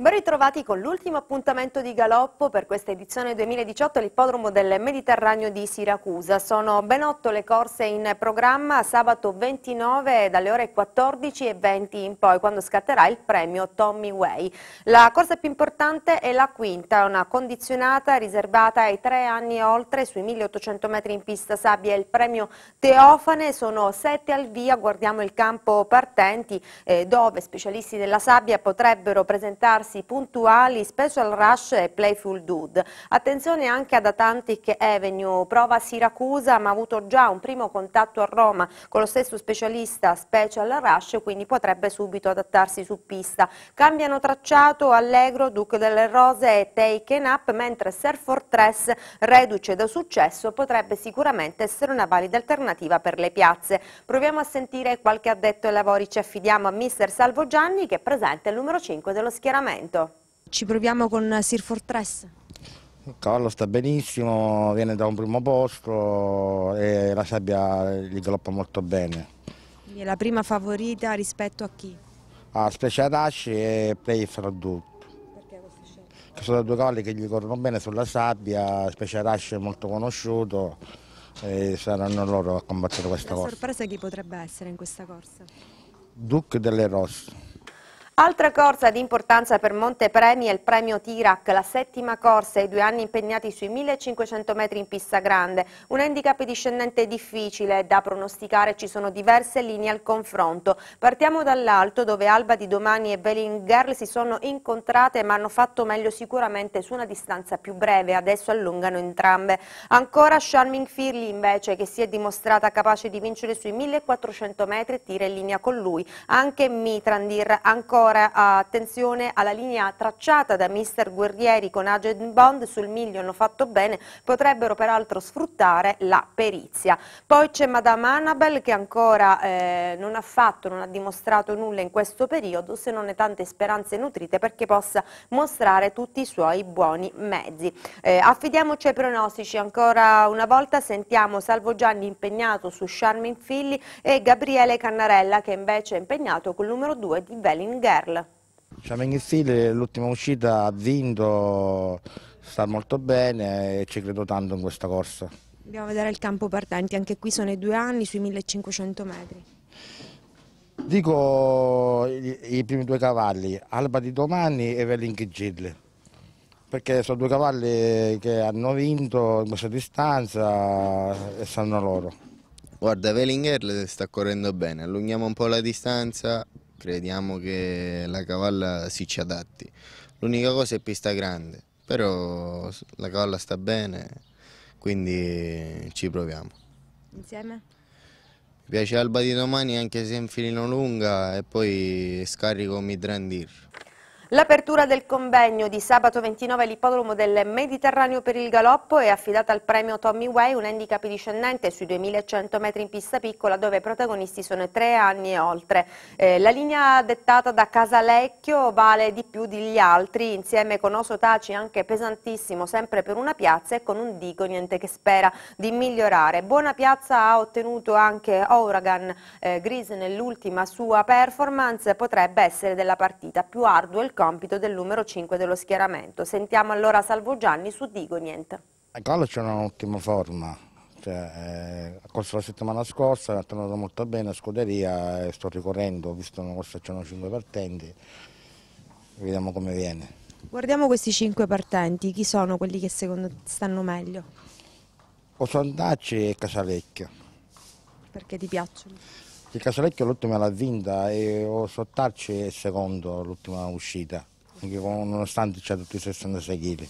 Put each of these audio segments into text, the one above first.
Ben ritrovati con l'ultimo appuntamento di Galoppo per questa edizione 2018 all'Ippodromo del Mediterraneo di Siracusa. Sono ben otto le corse in programma sabato 29 dalle ore 14 e 20 in poi quando scatterà il premio Tommy Way. La corsa più importante è la quinta, una condizionata riservata ai tre anni oltre sui 1800 metri in pista sabbia. Il premio Teofane sono sette al via, guardiamo il campo partenti eh, dove specialisti della sabbia potrebbero presentarsi passi puntuali, special rush e playful dude. Attenzione anche ad Atlantic Avenue, prova Siracusa ma ha avuto già un primo contatto a Roma con lo stesso specialista special rush, quindi potrebbe subito adattarsi su pista. Cambiano tracciato Allegro, Duke delle Rose e Taken Up, mentre Surf Fortress, reduce da successo, potrebbe sicuramente essere una valida alternativa per le piazze. Proviamo a sentire qualche addetto ai lavori, ci affidiamo a mister Salvo Gianni che è presente il numero 5 dello schieramento momento. Ci proviamo con Sir Fortress. Carlo sta benissimo, viene da un primo posto e la sabbia gli galoppa molto bene. Quindi è la prima favorita rispetto a chi? A Special Rush e Play fra Sono due cavalli che gli corrono bene sulla sabbia, Special Rush è molto conosciuto e saranno loro a combattere questa la corsa. La sorpresa chi potrebbe essere in questa corsa? Duke delle Rosse. Altra corsa di importanza per Montepremi è il premio Tirac, la settima corsa, i due anni impegnati sui 1500 metri in pista grande. Un handicap discendente difficile, da pronosticare ci sono diverse linee al confronto. Partiamo dall'alto dove Alba di Domani e Bellinger si sono incontrate ma hanno fatto meglio sicuramente su una distanza più breve, adesso allungano entrambe. Ancora Charming Firly invece che si è dimostrata capace di vincere sui 1400 metri tira in linea con lui. Anche Mitrandir ancora ancora attenzione alla linea tracciata da Mr. Guerrieri con Agent Bond sul miglio hanno fatto bene, potrebbero peraltro sfruttare la perizia. Poi c'è Madame Annabel che ancora eh, non ha fatto, non ha dimostrato nulla in questo periodo se non è tante speranze nutrite perché possa mostrare tutti i suoi buoni mezzi. Eh, affidiamoci ai pronostici ancora una volta, sentiamo Salvo Gianni impegnato su Charmin Filli e Gabriele Cannarella che invece è impegnato col numero 2 di Bellinger. Perl. Ciameng Stile, l'ultima uscita, ha vinto, sta molto bene e ci credo tanto in questa corsa. Andiamo a vedere il campo partenti, anche qui sono i due anni sui 1500 metri. Dico i, i primi due cavalli, Alba di Domani e Velinchi Gilli, perché sono due cavalli che hanno vinto in questa distanza e sanno loro. Guarda, Velinger sta correndo bene, allunghiamo un po' la distanza, crediamo che la cavalla si ci adatti. L'unica cosa è pista grande, però la cavalla sta bene, quindi ci proviamo. Insieme? Mi piace l'alba di domani anche se è in filino lunga e poi scarico Midrandir. L'apertura del convegno di sabato 29 all'ippodromo del Mediterraneo per il galoppo è affidata al premio Tommy Way, un handicap discendente sui 2100 metri in pista piccola dove i protagonisti sono tre anni e oltre. Eh, la linea dettata da Casalecchio vale di più degli altri, insieme con Oso Taci anche pesantissimo, sempre per una piazza e con un dico niente che spera di migliorare. Buona piazza ha ottenuto anche Ouragan eh, Gris nell'ultima sua performance, potrebbe essere della partita più ardua il compito del numero 5 dello schieramento. Sentiamo allora Salvo Gianni su Digonient. Eh, Carlo c'è un'ottima forma, cioè, eh, ha corso la settimana scorsa, è tornato molto bene a scuderia e sto ricorrendo, visto che corsa c'erano 5 partenti, vediamo come viene. Guardiamo questi 5 partenti, chi sono quelli che secondo te stanno meglio? Osondacci e Casalecchio. Perché ti piacciono? Il Casalecchio l'ultima l'ha vinta e o Sottarci è secondo l'ultima uscita, nonostante c'è tutti i 66 kg.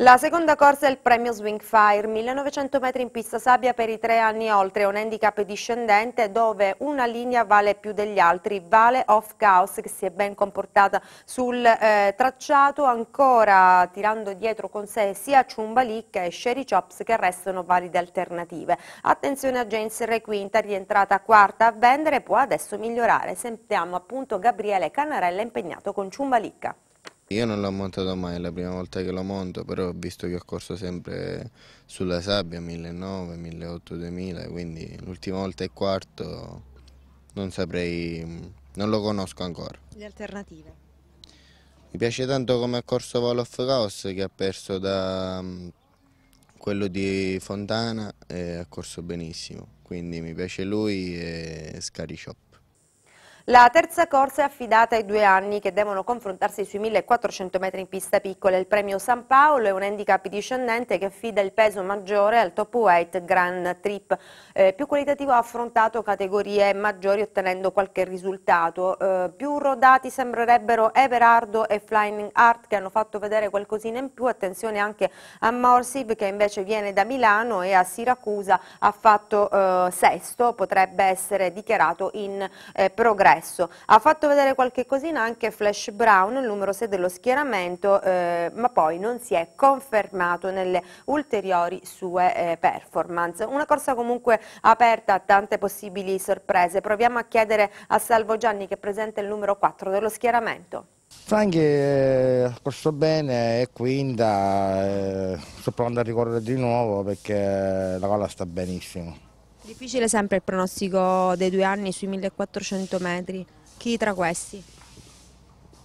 La seconda corsa è il premio Swing Fire, 1900 metri in pista sabbia per i tre anni e oltre, un handicap discendente dove una linea vale più degli altri, vale Off Chaos che si è ben comportata sul eh, tracciato, ancora tirando dietro con sé sia Ciumbalic e Sherry Chops che restano valide alternative. Attenzione a James Requinta, rientrata quarta a vendere, può adesso migliorare, sentiamo appunto Gabriele Canarella impegnato con Ciumbalicca. Io non l'ho montato mai, è la prima volta che lo monto, però ho visto che ho corso sempre sulla sabbia 1900, 1800, 2000, quindi l'ultima volta è quarto, non saprei, non lo conosco ancora. Le alternative? Mi piace tanto come ha corso of Chaos che ha perso da mm, quello di Fontana e ha corso benissimo, quindi mi piace lui e Scaricciop. La terza corsa è affidata ai due anni che devono confrontarsi sui 1400 metri in pista piccola. Il premio San Paolo è un handicap discendente che affida il peso maggiore al top weight Grand Trip. Eh, più qualitativo ha affrontato categorie maggiori ottenendo qualche risultato. Eh, più rodati sembrerebbero Everardo e Flying Art che hanno fatto vedere qualcosina in più. Attenzione anche a Morsiv che invece viene da Milano e a Siracusa ha fatto eh, sesto, potrebbe essere dichiarato in eh, progresso successo. Ha fatto vedere qualche cosina anche Flash Brown, il numero 6 dello schieramento, eh, ma poi non si è confermato nelle ulteriori sue eh, performance. Una corsa comunque aperta a tante possibili sorprese. Proviamo a chiedere a Salvo Gianni che presenta il numero 4 dello schieramento. Franchi eh, ha corso bene e quinta, eh, sto provando a ricorrere di nuovo perché la colla sta benissimo. Difficile sempre il pronostico dei due anni sui 1400 metri. Chi tra questi?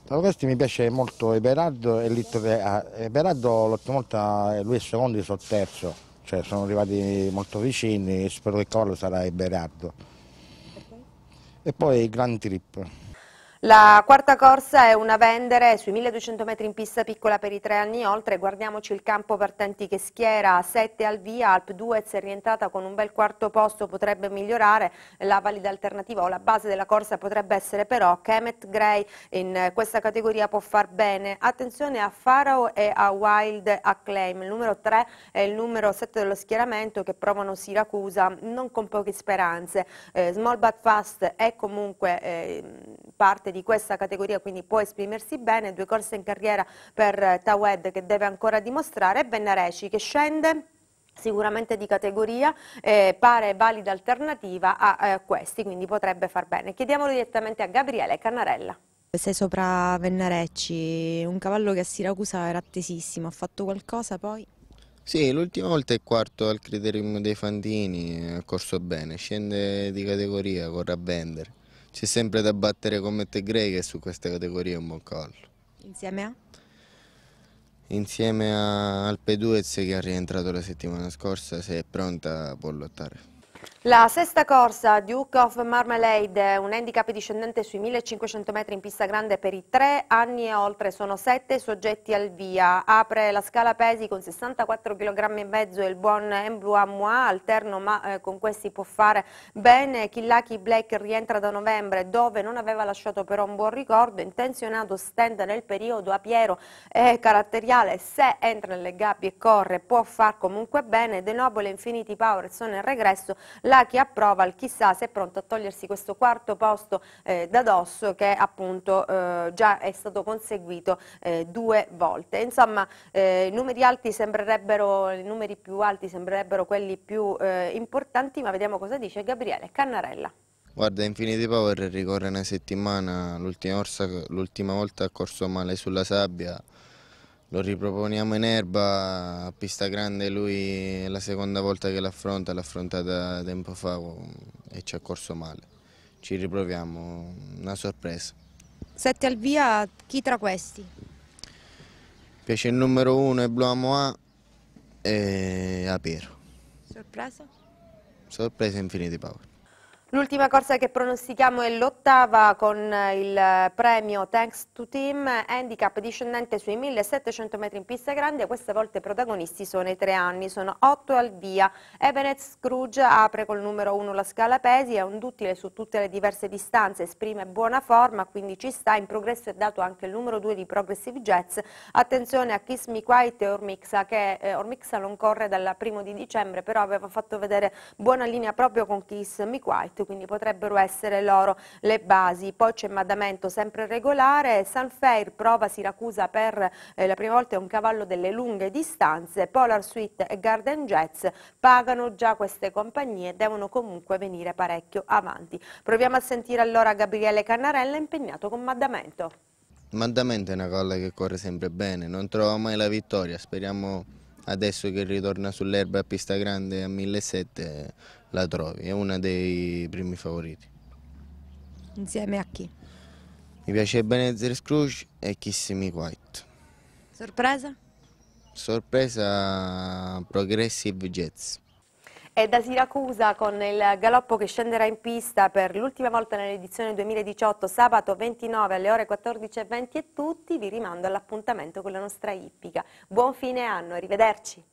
Tra questi mi piace molto Eberardo e Littre. Ah, Eberardo l'ultima volta eh, lui è secondo e sono terzo, cioè sono arrivati molto vicini e spero che il cavallo sarà Eberardo. E poi Grand Trip. La quarta corsa è una vendere sui 1200 metri in pista piccola per i tre anni oltre, guardiamoci il campo partenti che schiera, 7 al via, Alp 2 è rientrata con un bel quarto posto, potrebbe migliorare, la valida alternativa o la base della corsa potrebbe essere però Kemet Gray in questa categoria può far bene, attenzione a Farao e a Wild Acclaim, il numero 3 e il numero 7 dello schieramento che provano Siracusa non con poche speranze, eh, Small But Fast è comunque eh, parte di questa categoria, quindi può esprimersi bene, due corse in carriera per eh, Tawed che deve ancora dimostrare e Bennareci che scende sicuramente di categoria, eh, pare valida alternativa a eh, questi, quindi potrebbe far bene. Chiediamolo direttamente a Gabriele Cannarella. Sei sopra Vennarecci, un cavallo che a Siracusa era attesissimo, ha fatto qualcosa poi? Sì, l'ultima volta è quarto al criterium dei Fantini, ha corso bene, scende di categoria, corre a vendere c'è sempre da battere con te Grey che su queste categorie è un buon cavallo. Insieme a? Insieme a Alpe Duez che è rientrato la settimana scorsa, se è pronta può lottare. La sesta corsa Duke of Marmalade, un handicap discendente sui 1500 metri in pista grande per i tre anni e oltre, sono sette soggetti al via. Apre la scala pesi con 64 kg e mezzo il buon Emblu Amua, alterno ma eh, con questi può fare bene. Killaki Black rientra da novembre dove non aveva lasciato però un buon ricordo, intenzionato stand nel periodo a Piero è caratteriale, se entra nelle gabbie e corre può far comunque bene. De Nobile, Infinity Power sono in regresso la che approva il chissà se è pronto a togliersi questo quarto posto eh, da dosso che appunto eh, già è stato conseguito eh, due volte. Insomma, eh, numeri alti sembrerebbero, i numeri più alti sembrerebbero quelli più eh, importanti, ma vediamo cosa dice Gabriele Cannarella. Guarda, Infinity Power ricorre una settimana, l'ultima volta ha corso male sulla sabbia, lo riproponiamo in erba a pista grande, lui è la seconda volta che l'affronta, l'ha affrontata tempo fa e ci ha corso male. Ci riproviamo, una sorpresa. Sette al via, chi tra questi? Piace il numero uno, è Bluamo A e Apero. Sorpresa? Sorpresa infiniti power. L'ultima corsa che pronostichiamo è l'ottava con il premio Thanks to Team, handicap discendente sui 1700 metri in pista grande, questa volta i protagonisti sono i tre anni, sono otto al via. Ebenet Scrooge apre col numero uno la scala pesi, è un duttile su tutte le diverse distanze, esprime buona forma, quindi ci sta, in progresso è dato anche il numero due di Progressive Jets, attenzione a Kiss Me Quiet e Ormixa, che eh, Ormixa non corre dal primo di dicembre, però aveva fatto vedere buona linea proprio con Kiss Me Quiet, questi, quindi potrebbero essere loro le basi. Poi c'è Madamento sempre regolare, Sanfair prova Siracusa per eh, la prima volta è un cavallo delle lunghe distanze, Polar Suite e Garden Jets pagano già queste compagnie, devono comunque venire parecchio avanti. Proviamo a sentire allora Gabriele Cannarella impegnato con Madamento. Mandamento è una colla che corre sempre bene, non trova mai la vittoria, speriamo adesso che ritorna sull'erba a pista grande a 1.700 la trovi, è uno dei primi favoriti. Insieme a chi? Mi piace bene Benezzer Scrooge e Kiss Me White. Sorpresa? Sorpresa Progressive Jazz. È da Siracusa con il galoppo che scenderà in pista per l'ultima volta nell'edizione 2018, sabato 29 alle ore 14.20 e tutti vi rimando all'appuntamento con la nostra ippica. Buon fine anno, arrivederci!